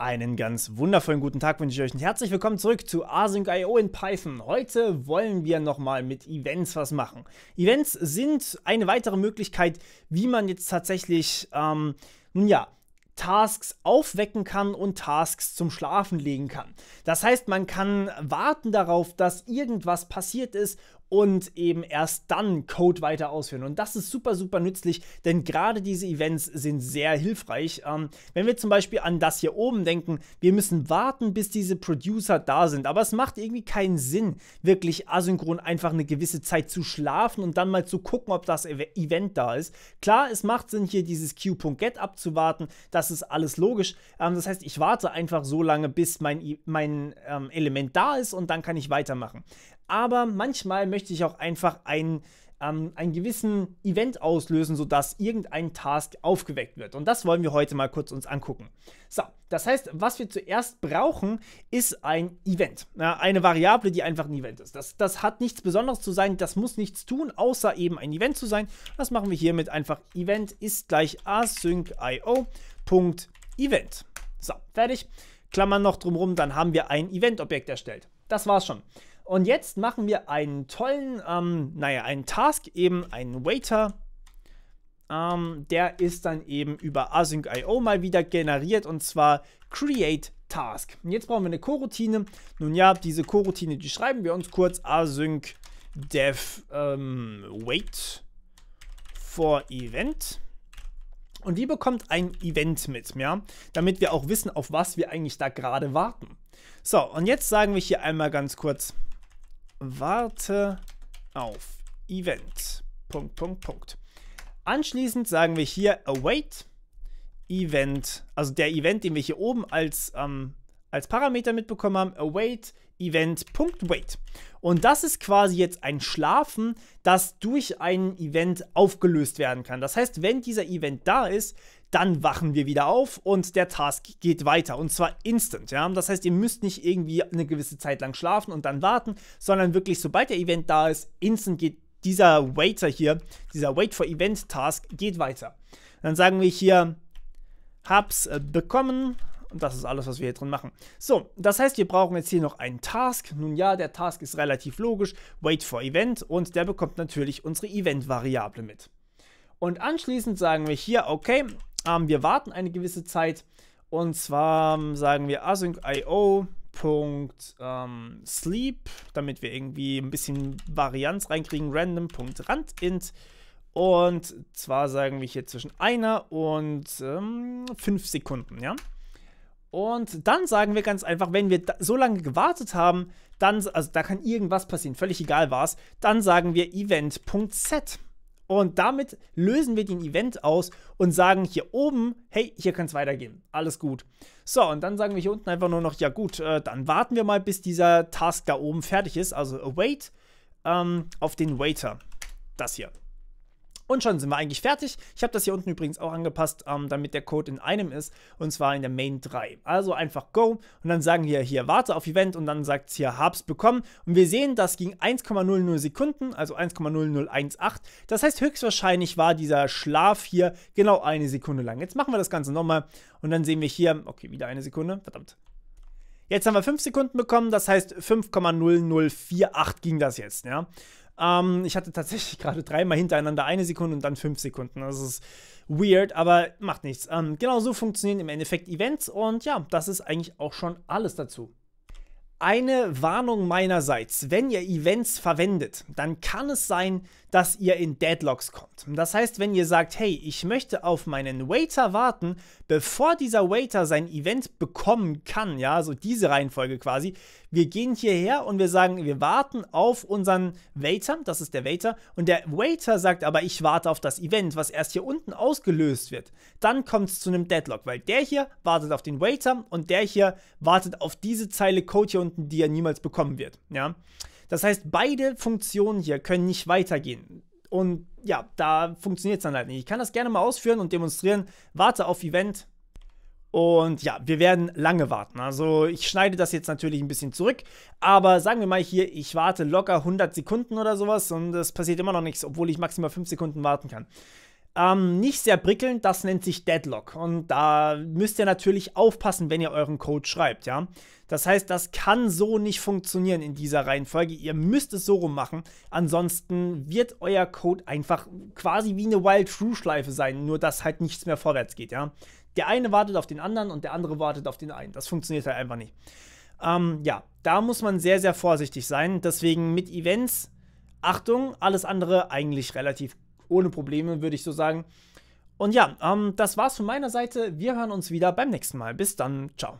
Einen ganz wundervollen guten Tag wünsche ich euch und herzlich willkommen zurück zu Async.io in Python. Heute wollen wir nochmal mit Events was machen. Events sind eine weitere Möglichkeit, wie man jetzt tatsächlich, ähm, nun ja, Tasks aufwecken kann und Tasks zum Schlafen legen kann. Das heißt, man kann warten darauf, dass irgendwas passiert ist und eben erst dann Code weiter ausführen. Und das ist super, super nützlich, denn gerade diese Events sind sehr hilfreich. Ähm, wenn wir zum Beispiel an das hier oben denken, wir müssen warten, bis diese Producer da sind. Aber es macht irgendwie keinen Sinn, wirklich asynchron einfach eine gewisse Zeit zu schlafen und dann mal zu gucken, ob das Event da ist. Klar, es macht Sinn, hier dieses Q.get abzuwarten, dass das ist alles logisch. Ähm, das heißt, ich warte einfach so lange, bis mein, mein ähm, Element da ist und dann kann ich weitermachen. Aber manchmal möchte ich auch einfach ein ähm, einen gewissen Event auslösen, sodass irgendein Task aufgeweckt wird. Und das wollen wir heute mal kurz uns angucken. So, das heißt, was wir zuerst brauchen, ist ein Event. Ja, eine Variable, die einfach ein Event ist. Das, das hat nichts Besonderes zu sein, das muss nichts tun, außer eben ein Event zu sein. Das machen wir hiermit einfach Event ist gleich async.io.event. So, fertig. Klammern noch drumherum, dann haben wir ein Event-Objekt erstellt. Das war's schon. Und jetzt machen wir einen tollen, ähm, naja, einen Task, eben einen Waiter. Ähm, der ist dann eben über Async.io mal wieder generiert und zwar Create Task. Und jetzt brauchen wir eine Coroutine. Nun ja, diese Coroutine, die schreiben wir uns kurz Async Dev ähm, Wait for Event. Und die bekommt ein Event mit, ja, damit wir auch wissen, auf was wir eigentlich da gerade warten. So, und jetzt sagen wir hier einmal ganz kurz warte auf Event. Punkt, Punkt, Punkt. Anschließend sagen wir hier await Event, also der Event, den wir hier oben als, ähm, als Parameter mitbekommen haben, await Event.wait. Und das ist quasi jetzt ein Schlafen, das durch ein Event aufgelöst werden kann. Das heißt, wenn dieser Event da ist, dann wachen wir wieder auf und der Task geht weiter. Und zwar instant. Ja? Das heißt, ihr müsst nicht irgendwie eine gewisse Zeit lang schlafen und dann warten, sondern wirklich, sobald der Event da ist, instant geht dieser Waiter hier, dieser Wait for Event Task geht weiter. Dann sagen wir hier, hab's äh, bekommen. Und das ist alles, was wir hier drin machen. So, das heißt, wir brauchen jetzt hier noch einen Task. Nun ja, der Task ist relativ logisch. Wait for Event. Und der bekommt natürlich unsere Event-Variable mit. Und anschließend sagen wir hier, okay, ähm, wir warten eine gewisse Zeit und zwar ähm, sagen wir async.io Punkt, ähm, sleep, damit wir irgendwie ein bisschen Varianz reinkriegen, random.randint. Und zwar sagen wir hier zwischen einer und ähm, fünf Sekunden, ja. Und dann sagen wir ganz einfach, wenn wir so lange gewartet haben, dann, also da kann irgendwas passieren, völlig egal was, dann sagen wir event.set. Und damit lösen wir den Event aus und sagen hier oben, hey, hier kann es weitergehen. Alles gut. So, und dann sagen wir hier unten einfach nur noch, ja gut, äh, dann warten wir mal, bis dieser Task da oben fertig ist. Also await ähm, auf den Waiter. Das hier. Und schon sind wir eigentlich fertig. Ich habe das hier unten übrigens auch angepasst, ähm, damit der Code in einem ist, und zwar in der Main 3. Also einfach Go und dann sagen wir hier Warte auf Event und dann sagt es hier Hab's bekommen. Und wir sehen, das ging 1,00 Sekunden, also 1,0018. Das heißt, höchstwahrscheinlich war dieser Schlaf hier genau eine Sekunde lang. Jetzt machen wir das Ganze nochmal und dann sehen wir hier, okay, wieder eine Sekunde, verdammt, Jetzt haben wir 5 Sekunden bekommen, das heißt 5,0048 ging das jetzt, ja. Ähm, ich hatte tatsächlich gerade dreimal hintereinander eine Sekunde und dann fünf Sekunden. Das also ist weird, aber macht nichts. Ähm, genau so funktionieren im Endeffekt Events und ja, das ist eigentlich auch schon alles dazu. Eine Warnung meinerseits, wenn ihr Events verwendet, dann kann es sein, dass ihr in Deadlocks kommt. Das heißt, wenn ihr sagt, hey, ich möchte auf meinen Waiter warten, bevor dieser Waiter sein Event bekommen kann, ja, so diese Reihenfolge quasi, wir gehen hierher und wir sagen, wir warten auf unseren Waiter, das ist der Waiter, und der Waiter sagt aber, ich warte auf das Event, was erst hier unten ausgelöst wird. Dann kommt es zu einem Deadlock, weil der hier wartet auf den Waiter und der hier wartet auf diese Zeile Code hier unten Stunden, die er niemals bekommen wird. Ja? Das heißt, beide Funktionen hier können nicht weitergehen. Und ja, da funktioniert es dann halt nicht. Ich kann das gerne mal ausführen und demonstrieren. Warte auf Event. Und ja, wir werden lange warten. Also ich schneide das jetzt natürlich ein bisschen zurück, aber sagen wir mal hier, ich warte locker 100 Sekunden oder sowas und es passiert immer noch nichts, obwohl ich maximal 5 Sekunden warten kann. Ähm, nicht sehr prickelnd, das nennt sich Deadlock. Und da müsst ihr natürlich aufpassen, wenn ihr euren Code schreibt, ja. Das heißt, das kann so nicht funktionieren in dieser Reihenfolge. Ihr müsst es so rum machen. Ansonsten wird euer Code einfach quasi wie eine Wild-True-Schleife sein, nur dass halt nichts mehr vorwärts geht, ja. Der eine wartet auf den anderen und der andere wartet auf den einen. Das funktioniert halt einfach nicht. Ähm, ja, da muss man sehr, sehr vorsichtig sein. Deswegen mit Events, Achtung, alles andere eigentlich relativ ohne Probleme, würde ich so sagen. Und ja, ähm, das war's von meiner Seite. Wir hören uns wieder beim nächsten Mal. Bis dann. Ciao.